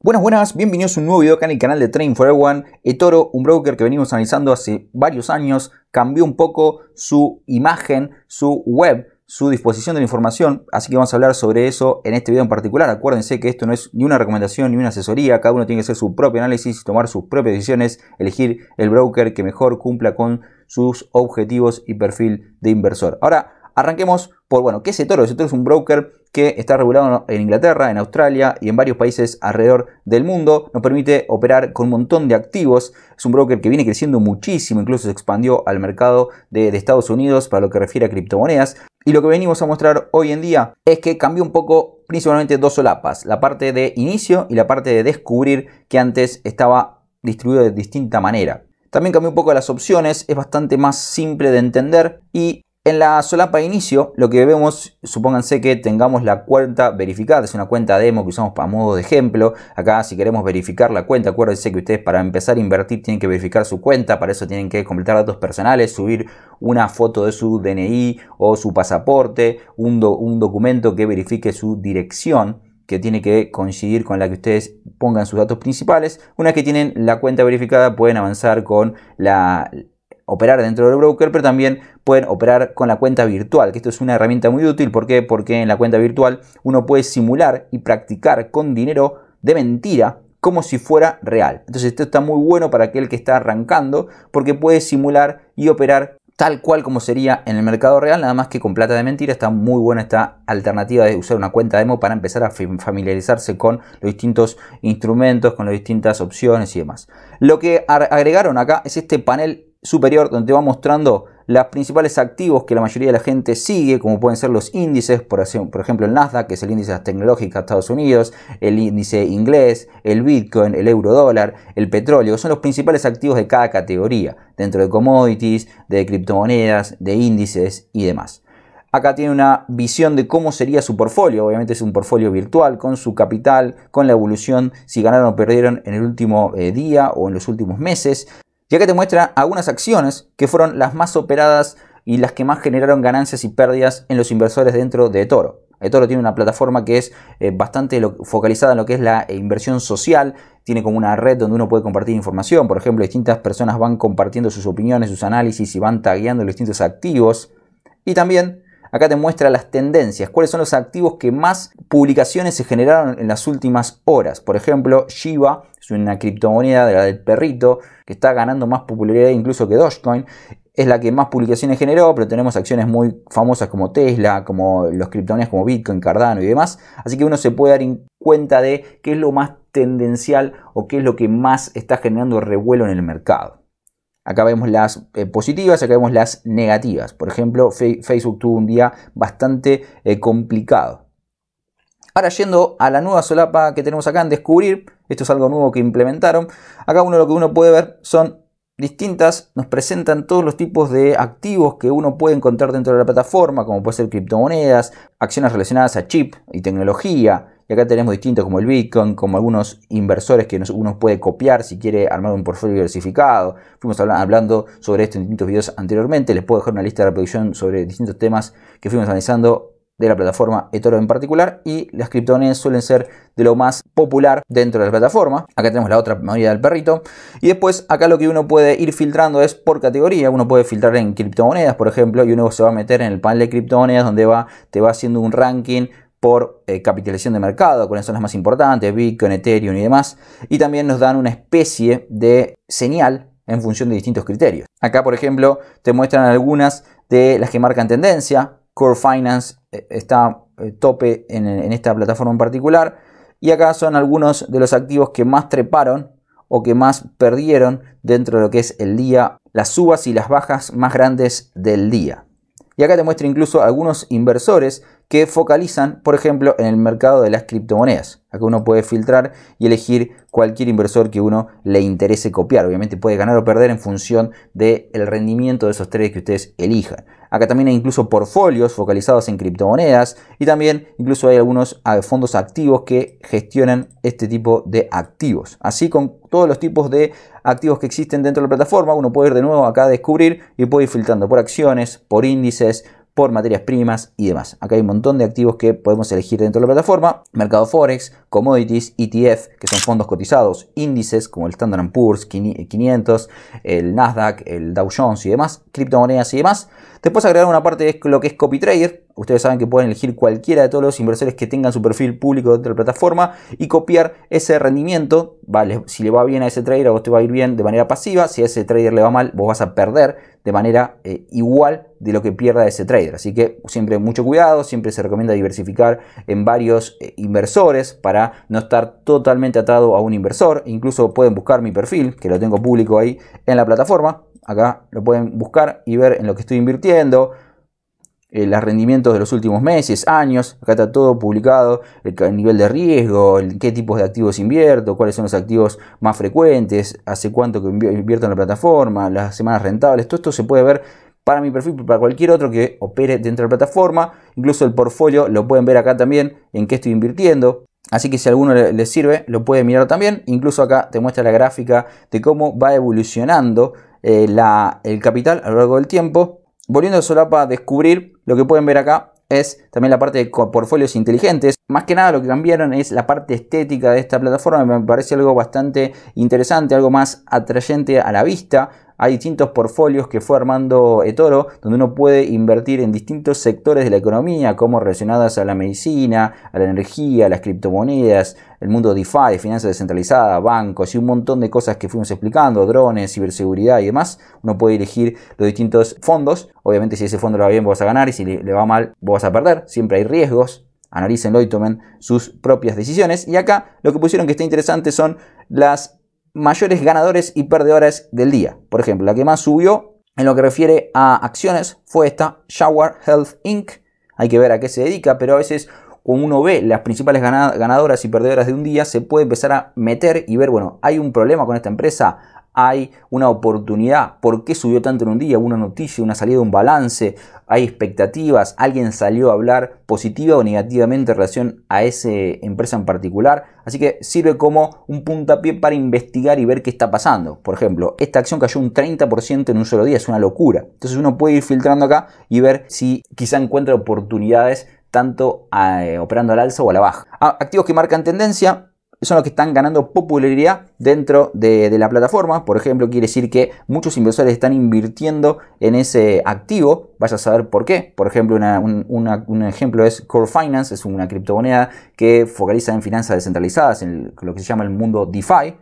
Buenas, buenas, bienvenidos a un nuevo video acá en el canal de Trading for Everyone. eToro, eh, un broker que venimos analizando hace varios años, cambió un poco su imagen, su web, su disposición de la información, así que vamos a hablar sobre eso en este video en particular. Acuérdense que esto no es ni una recomendación ni una asesoría, cada uno tiene que hacer su propio análisis tomar sus propias decisiones, elegir el broker que mejor cumpla con sus objetivos y perfil de inversor. Ahora, Arranquemos por, bueno, ¿qué es eToro? eToro es un broker que está regulado en Inglaterra, en Australia y en varios países alrededor del mundo. Nos permite operar con un montón de activos. Es un broker que viene creciendo muchísimo, incluso se expandió al mercado de, de Estados Unidos para lo que refiere a criptomonedas. Y lo que venimos a mostrar hoy en día es que cambió un poco principalmente dos solapas, la parte de inicio y la parte de descubrir que antes estaba distribuido de distinta manera. También cambió un poco las opciones, es bastante más simple de entender y en la solapa de inicio, lo que vemos, supónganse que tengamos la cuenta verificada, es una cuenta demo que usamos para modo de ejemplo. Acá si queremos verificar la cuenta, acuérdense que ustedes para empezar a invertir tienen que verificar su cuenta, para eso tienen que completar datos personales, subir una foto de su DNI o su pasaporte, un, un documento que verifique su dirección que tiene que coincidir con la que ustedes pongan sus datos principales. Una vez que tienen la cuenta verificada pueden avanzar con la operar dentro del broker, pero también pueden operar con la cuenta virtual, que esto es una herramienta muy útil. ¿Por qué? Porque en la cuenta virtual uno puede simular y practicar con dinero de mentira como si fuera real. Entonces esto está muy bueno para aquel que está arrancando porque puede simular y operar tal cual como sería en el mercado real, nada más que con plata de mentira. Está muy buena esta alternativa de usar una cuenta demo para empezar a familiarizarse con los distintos instrumentos, con las distintas opciones y demás. Lo que agregaron acá es este panel superior donde te va mostrando los principales activos que la mayoría de la gente sigue, como pueden ser los índices, por, ejemplo el Nasdaq, que es el índice tecnológico de Estados Unidos, el índice inglés, el Bitcoin, el euro dólar, el petróleo, son los principales activos de cada categoría, dentro de commodities, de criptomonedas, de índices y demás. Acá tiene una visión de cómo sería su portfolio. Obviamente es un portfolio virtual con su capital, con la evolución, si ganaron o perdieron en el último eh, día o en los últimos meses ya que te muestra algunas acciones que fueron las más operadas y las que más generaron ganancias y pérdidas en los inversores dentro de Toro. Eh, Toro tiene una plataforma que es eh, bastante focalizada en lo que es la eh, inversión social, tiene como una red donde uno puede compartir información, por ejemplo, distintas personas van compartiendo sus opiniones, sus análisis y van tagueando los distintos activos. Y también Acá te muestra las tendencias, cuáles son los activos que más publicaciones se generaron en las últimas horas. Por ejemplo, Shiba es una criptomoneda de la del perrito que está ganando más popularidad incluso que Dogecoin. Es la que más publicaciones generó, pero tenemos acciones muy famosas como Tesla, como los criptomonedas como Bitcoin, Cardano y demás. Así que uno se puede dar cuenta de qué es lo más tendencial o qué es lo que más está generando revuelo en el mercado. Acá vemos las positivas eh, positivas, acá vemos las negativas. Por ejemplo, Facebook tuvo un día bastante eh, complicado. Ahora yendo a la nueva solapa que tenemos acá en descubrir, esto es algo nuevo que implementaron. Acá uno lo que uno puede ver son distintas, nos presentan todos los tipos de activos que uno puede encontrar dentro de la plataforma, como puede ser criptomonedas, acciones relacionadas a chip y tecnología, y acá tenemos distintos como el Bitcoin, como algunos inversores que uno puede copiar si quiere armar un portfolio diversificado. Fuimos hablando sobre esto en distintos videos anteriormente. Les puedo dejar una lista de reproducción sobre distintos temas que fuimos analizando de la plataforma eToro en particular y las criptomonedas suelen ser de lo más popular dentro de la plataforma. Acá tenemos la otra mayoría del perrito y después acá lo que uno puede ir filtrando es por categoría. Uno puede filtrar en criptomonedas, por ejemplo, y uno se va a meter en el panel de criptomonedas donde te va haciendo un ranking por eh, capitalización de mercado, cuáles son las más importantes, Bitcoin, Ethereum y demás, y también nos dan una especie de señal en función de distintos criterios. Acá, por ejemplo, te muestran algunas de las que marcan tendencia, Core Finance eh, está eh, tope en, esta plataforma en particular, y acá son algunos de los activos que más treparon o que más perdieron dentro de lo que es el día, las subas y las bajas más grandes del día. Y acá te muestra incluso algunos inversores que focalizan, por ejemplo, en el mercado de las criptomonedas. Acá uno puede filtrar y elegir cualquier inversor que uno le interese copiar. Obviamente puede ganar o perder en función del rendimiento de esos tres que ustedes elijan. Acá también hay incluso portfolios focalizados en criptomonedas y también incluso hay algunos ah, fondos activos que gestionan este tipo de activos. Así con todos los tipos de activos que existen dentro de la plataforma, uno puede ir de nuevo acá a descubrir y puede ir filtrando por acciones, por índices, por materias primas y demás. Acá hay un montón de activos que podemos elegir dentro de la plataforma. Mercado Forex, commodities, ETF, que son fondos cotizados, índices como el Standard Poor's 500, eh, el Nasdaq, el Dow Jones y demás, criptomonedas y demás. Después agregar una parte de lo que es copy trader, Ustedes saben que pueden elegir cualquiera de todos los inversores que tengan su perfil público dentro de la plataforma y copiar ese rendimiento. Vale, si le va bien a ese trader, a vos te va a ir bien de manera pasiva. Si a ese trader le va mal, vos vas a perder de manera eh, igual de lo que pierda ese trader. Así que siempre mucho cuidado, siempre se recomienda diversificar en varios eh, inversores para no estar totalmente atado a un inversor. Incluso pueden buscar mi perfil, que lo tengo público ahí en la plataforma. Acá lo pueden buscar y ver en lo que estoy invirtiendo, eh, los rendimientos de los últimos meses, años. Acá está todo publicado, el, nivel de riesgo, qué tipos de activos invierto, cuáles son los activos más frecuentes, hace cuánto que invierto en la plataforma, las semanas rentables. Todo esto se puede ver para mi perfil, para cualquier otro que opere dentro de la plataforma. Incluso el portfolio lo pueden ver acá también en qué estoy invirtiendo. Así que si a alguno le, sirve, lo puede mirar también. Incluso acá te muestra la gráfica de cómo va evolucionando eh, el capital a lo largo del tiempo. Volviendo a solapa descubrir, lo que pueden ver acá es también la parte de portfolios inteligentes. Más que nada lo que cambiaron es la parte estética de esta plataforma. Me parece algo bastante interesante, algo más atrayente a la vista hay distintos portfolios que fue armando Etoro, donde uno puede invertir en distintos sectores de la economía, como relacionadas a la medicina, a la energía, a las criptomonedas, el mundo DeFi, finanzas descentralizadas, bancos y un montón de cosas que fuimos explicando, drones, ciberseguridad y demás. Uno puede elegir los distintos fondos. Obviamente, si ese fondo le va bien, vas a ganar, y si le va mal, vas a perder. Siempre hay riesgos, analícenlo y tomen sus propias decisiones. Y acá lo que pusieron que está interesante son las mayores ganadores y perdedores del día. Por ejemplo, la que más subió en lo que refiere a acciones fue esta Shower Health Inc. Hay que ver a qué se dedica, pero a veces cuando uno ve las principales ganadoras y perdedoras de un día, se puede empezar a meter y ver, bueno, hay un problema con esta empresa, hay una oportunidad. ¿Por qué subió tanto en un día? Una noticia, una salida, un balance. Hay expectativas. Alguien salió a hablar positiva o negativamente en relación a esa empresa en particular. Así que sirve como un puntapié para investigar y ver qué está pasando. Por ejemplo, esta acción cayó un 30% en un solo día. Es una locura. Entonces uno puede ir filtrando acá y ver si quizá encuentra oportunidades tanto eh, operando al alza o a la baja. Ah, activos que marcan tendencia son los que están ganando popularidad dentro de, la plataforma. Por ejemplo, quiere decir que muchos inversores están invirtiendo en ese activo. Vaya a saber por qué. Por ejemplo, un, un, ejemplo es Core Finance, es una criptomoneda que focaliza en finanzas descentralizadas, en lo que se llama el mundo DeFi.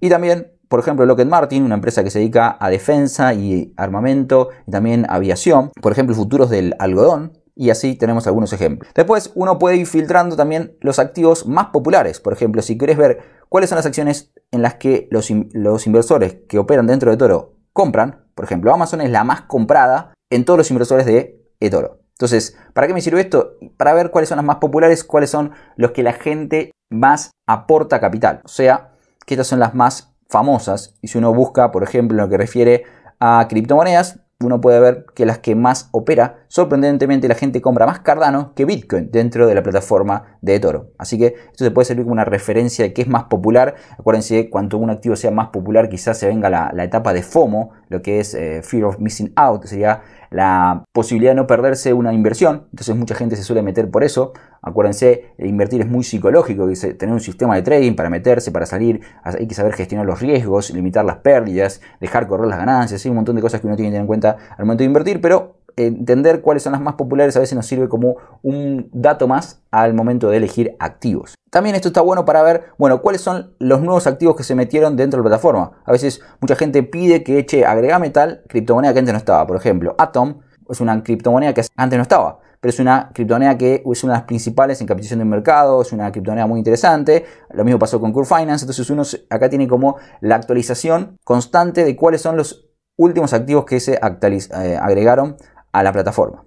Y también, por ejemplo, Lockheed Martin, una empresa que se dedica a defensa y armamento y también aviación. Por ejemplo, futuros del algodón, y así tenemos algunos ejemplos. Después uno puede ir filtrando también los activos más populares. Por ejemplo, si querés ver cuáles son las acciones en las que los, inversores que operan dentro de Toro compran, por ejemplo, Amazon es la más comprada en todos los inversores de eToro. Entonces, ¿para qué me sirve esto? Para ver cuáles son las más populares, cuáles son los que la gente más aporta capital. O sea, que estas son las más famosas. Y si uno busca, por ejemplo, lo que refiere a criptomonedas, uno puede ver que las que más opera, sorprendentemente la gente compra más Cardano que Bitcoin dentro de la plataforma de Toro. Así que esto se puede servir como una referencia de que es más popular. Acuérdense, cuanto un activo sea más popular, quizás se venga la, etapa de FOMO, lo que es eh, Fear of Missing Out, sería la posibilidad de no perderse una inversión. Entonces mucha gente se suele meter por eso. Acuérdense, invertir es muy psicológico, eh, tener un sistema de trading para meterse, para salir, hay que saber gestionar los riesgos, limitar las pérdidas, dejar correr las ganancias, hay un montón de cosas que uno tiene que tener en cuenta al momento de invertir, pero entender cuáles son las más populares a veces nos sirve como un dato más al momento de elegir activos. También esto está bueno para ver, bueno, cuáles son los nuevos activos que se metieron dentro de la plataforma. A veces mucha gente pide que, eche agregame tal criptomoneda que antes no estaba. Por ejemplo, Atom es una criptomoneda que antes no estaba pero es una criptomoneda que es una de las principales en capitalización de mercado, es una criptomoneda muy interesante. Lo mismo pasó con Curve Finance, entonces uno acá tiene como la actualización constante de cuáles son los últimos activos que se eh, agregaron a la plataforma.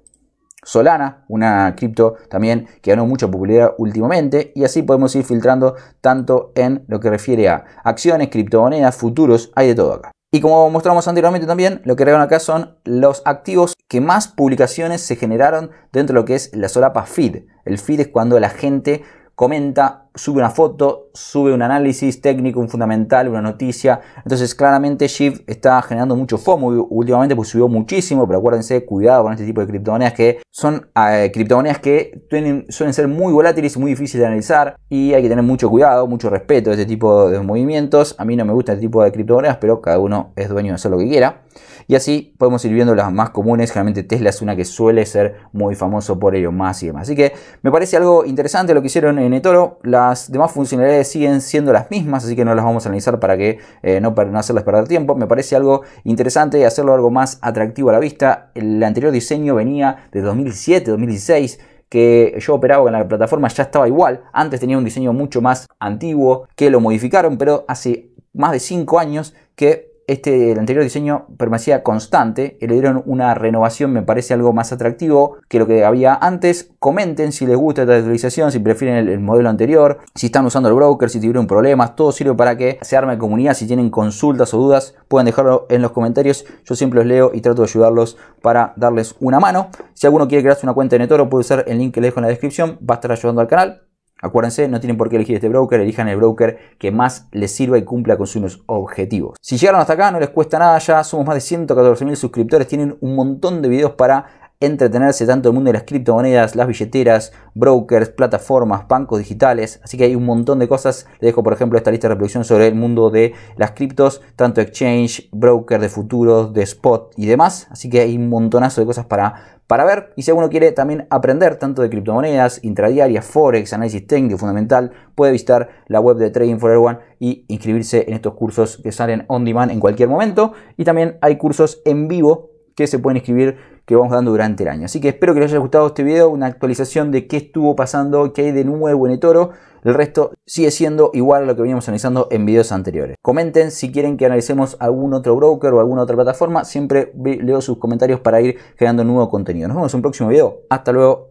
Solana, una cripto también que ganó mucha popularidad últimamente y así podemos ir filtrando tanto en lo que refiere a acciones, criptomonedas, futuros, hay de todo acá. Y como mostramos anteriormente también, lo que regalan acá son los activos que más publicaciones se generaron dentro de lo que es la solapa feed. El feed es cuando la gente comenta, sube una foto, sube un análisis técnico, un fundamental, una noticia. Entonces, claramente shift está generando mucho FOMO últimamente, pues subió muchísimo, pero acuérdense, cuidado con este tipo de criptomonedas que son eh, criptomonedas que suelen ser muy volátiles y muy difíciles de analizar y hay que tener mucho cuidado, mucho respeto a este tipo de movimientos. A mí no me gusta este tipo de criptomonedas, pero cada uno es dueño de hacer lo que quiera. Y así podemos ir viendo las más comunes. Generalmente Tesla es una que suele ser muy famoso por ello más y demás. Así que me parece algo interesante lo que hicieron en eToro. Las demás funcionalidades siguen siendo las mismas, así que no las vamos a analizar para que eh, no, no hacerlas perder tiempo. Me parece algo interesante y hacerlo algo más atractivo a la vista. El anterior diseño venía de 2007, 2016 que yo operaba con la plataforma ya estaba igual. Antes tenía un diseño mucho más antiguo que lo modificaron, pero hace más de 5 años que este, el anterior diseño permanecía constante, eh, le dieron una renovación, me parece algo más atractivo que lo que había antes. Comenten si les gusta esta actualización, si prefieren el, modelo anterior, si están usando el broker, si tuvieron problemas, todo sirve para que se arme comunidad. Si tienen consultas o dudas, pueden dejarlo en los comentarios. Yo siempre los leo y trato de ayudarlos para darles una mano. Si alguno quiere crearse una cuenta en Netoro, puede usar el link que le dejo en la descripción, va a estar ayudando al canal. Acuérdense, no tienen por qué elegir este broker, elijan el broker que más les sirva y cumpla con sus objetivos. Si llegaron hasta acá, no les cuesta nada, ya somos más de 114.000 suscriptores, tienen un montón de videos para entretenerse tanto el mundo de las criptomonedas, las billeteras, brokers, plataformas, bancos digitales, así que hay un montón de cosas. Les dejo por ejemplo esta lista de reproducción sobre el mundo de las criptos, tanto exchange, broker de futuros, de spot y demás, así que hay un montonazo de cosas para para ver y si alguno quiere también aprender tanto de criptomonedas, intradiarias, forex, análisis técnico fundamental, puede visitar la web de Trading for Everyone y inscribirse en estos cursos que salen on demand en cualquier momento. Y también hay cursos en vivo que se pueden inscribir que vamos dando durante el año. Así que espero que les haya gustado este video, una actualización de qué estuvo pasando, qué hay de nuevo en toro. El resto sigue siendo igual a lo que veníamos analizando en videos anteriores. Comenten si quieren que analicemos algún otro broker o alguna otra plataforma. Siempre leo sus comentarios para ir generando nuevo contenido. Nos vemos en un próximo video. Hasta luego.